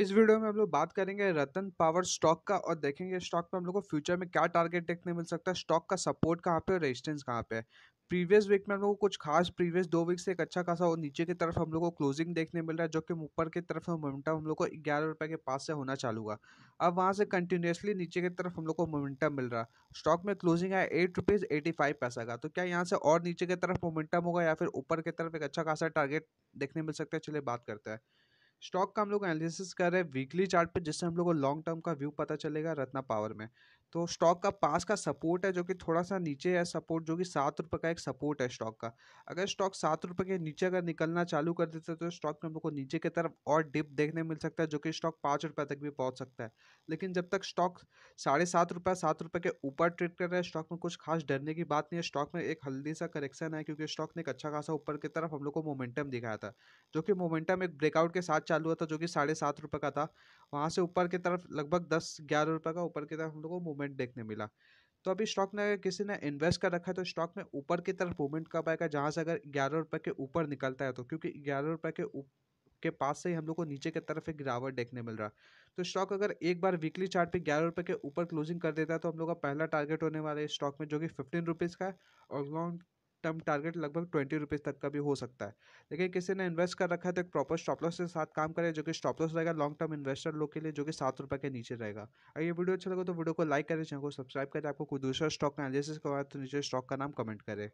इस वीडियो में हम लोग बात करेंगे रतन पावर स्टॉक का और देखेंगे स्टॉक पे हम लोग को फ्यूचर में क्या टारगेट देखने मिल सकता है स्टॉक का सपोर्ट कहाँ पे और रेजिस्टेंस कहाँ पे है प्रीवियस वीक में हम लोग को कुछ खास प्रीवियस दो वीक से एक अच्छा खासा और नीचे की तरफ हम लोग को क्लोजिंग देखने मिल रहा है जो कि ऊपर की तरफ मोमेंटम हम लोग को ग्यारह रुपये के पास से होना चालू हुआ अब वहाँ से कंटिन्यूसली नीचे की तरफ हम लोग को मोमेंटम मिल रहा स्टॉक में क्लोजिंग है एट रुपीज़ एटी फाइव पैसा का तो क्या यहाँ से और नीचे की तरफ मोमेंटम होगा या फिर ऊपर की तरफ एक अच्छा खासा टारगेट देखने मिल सकता है चलिए बात करते हैं स्टॉक का हम लोग एनालिसिस कर रहे हैं वीकली चार्ट पे जिससे हम लोग को लॉन्ग टर्म का व्यू पता चलेगा रत्ना पावर में तो स्टॉक का पास का सपोर्ट है जो कि थोड़ा सा नीचे है सपोर्ट जो कि सात रुपये का एक सपोर्ट है स्टॉक का अगर स्टॉक सात रुपये के नीचे अगर निकलना चालू कर देते तो स्टॉक में हमको नीचे की तरफ और डिप देखने मिल सकता है जो कि स्टॉक पाँच रुपये तक भी पहुँच सकता है लेकिन जब तक स्टॉक साढ़े सात रुपये सात रुपये के ऊपर ट्रेड कर रहा है स्टॉक में कुछ खास डरने की बात नहीं है स्टॉक में एक हल्दी सा करेक्शन है क्योंकि स्टॉक ने एक अच्छा खासा ऊपर की तरफ हम लोग को मोमेंटम दिखाया था जो कि मोमेंटम एक ब्रेकआउट के साथ चालू हुआ था जो कि साढ़े सात रुपये का था वहाँ से ऊपर की तरफ लगभग दस ग्यारह रुपये का ऊपर की तरफ हम लोग को मूवमेंट देखने मिला तो अभी स्टॉक में अगर किसी ने इन्वेस्ट कर रखा है तो स्टॉक में ऊपर की तरफ मूवमेंट कब आएगा जहाँ से अगर ग्यारह रुपये के ऊपर निकलता है तो क्योंकि ग्यारह रुपये के ऊपर के पास से ही हम लोग को नीचे की तरफ एक गिरावट देखने मिल रहा तो स्टॉक अगर एक बार वीकली चार्ट पे ग्यारह रुपये के ऊपर क्लोजिंग कर देता है तो हम लोग का पहला टारगेट होने वाला है स्टॉक में जो कि फिफ्टीन रुपीज़ का है और लॉन्ग टर्म टारगेट लगभग ट्वेंटी रुपीज़ तक का भी हो सकता है लेकिन किसी ने इन्वेस्ट कर रखा है तो एक प्रॉपर स्टॉपलॉस के साथ काम करें जो कि स्टॉपलॉस रहेगा लॉन्ग टर्म इन्वेस्टर लोग के लिए जो कि सात रुपये के नीचे रहेगा अगर ये वीडियो अच्छा लगा तो वीडियो को लाइक करें चैनल को सब्सक्राइब करें आपको कोई दूसरा स्टॉक का एनालिसिस करवाए तो नीचे स्टॉक का नाम कमेंट करें